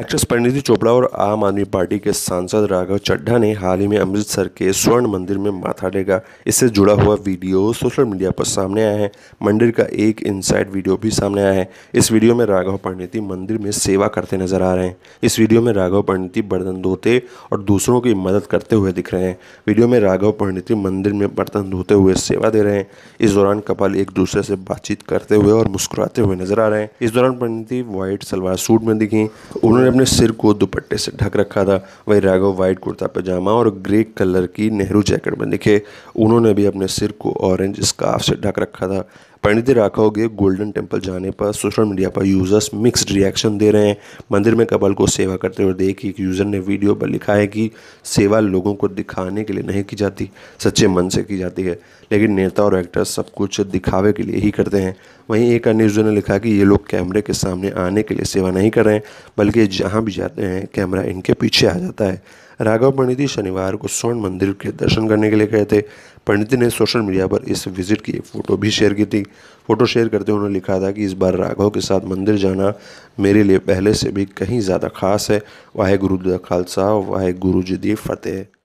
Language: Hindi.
एक्ट्रेस परिणीति चोपड़ा और आम आदमी पार्टी के सांसद राघव चड्ढा ने हाल ही में अमृतसर के स्वर्ण मंदिर में माथा टेका इससे जुड़ा हुआ वीडियो सोशल मीडिया पर सामने आया है मंदिर का एक इनसाइड वीडियो भी सामने आया है इस वीडियो में राघव परिणीति मंदिर में सेवा करते नजर आ रहे हैं इस वीडियो में राघव परिणीति बर्तन धोते और दूसरों की मदद करते हुए दिख रहे हैं वीडियो में राघव परिणीति मंदिर में बर्तन धोते हुए सेवा दे रहे हैं इस दौरान कपाल एक दूसरे से बातचीत करते हुए और मुस्कुराते हुए नजर आ रहे हैं इस दौरान परिणति व्हाइट सलवार सूट में दिखी उन्होंने अपने सिर को दुपट्टे से ढक रखा था वही राघव वाइट कुर्ता पजामा और ग्रे कलर की नेहरू जैकेट में दिखे उन्होंने भी अपने सिर को ऑरेंज स्कार्फ से ढक रखा था जी राघव के गोल्डन टेम्पल जाने पर सोशल मीडिया पर यूज़र्स मिक्सड रिएक्शन दे रहे हैं मंदिर में कबल को सेवा करते हुए देख एक यूज़र ने वीडियो पर लिखा है कि सेवा लोगों को दिखाने के लिए नहीं की जाती सच्चे मन से की जाती है लेकिन नेता और एक्टर सब कुछ दिखावे के लिए ही करते हैं वहीं एक अन्य यूज़र ने लिखा कि ये लोग कैमरे के सामने आने के लिए सेवा नहीं कर रहे हैं बल्कि जहाँ भी जाते हैं कैमरा इनके पीछे आ जाता है राघव पंडित शनिवार को स्वर्ण मंदिर के दर्शन करने के लिए गए थे पंडित ने सोशल मीडिया पर इस विजिट की फ़ोटो भी शेयर की थी फोटो शेयर करते हुए उन्होंने लिखा था कि इस बार राघव के साथ मंदिर जाना मेरे लिए पहले से भी कहीं ज़्यादा खास है वाहे गुरु खालसा वाहे गुरु जी दी फतेह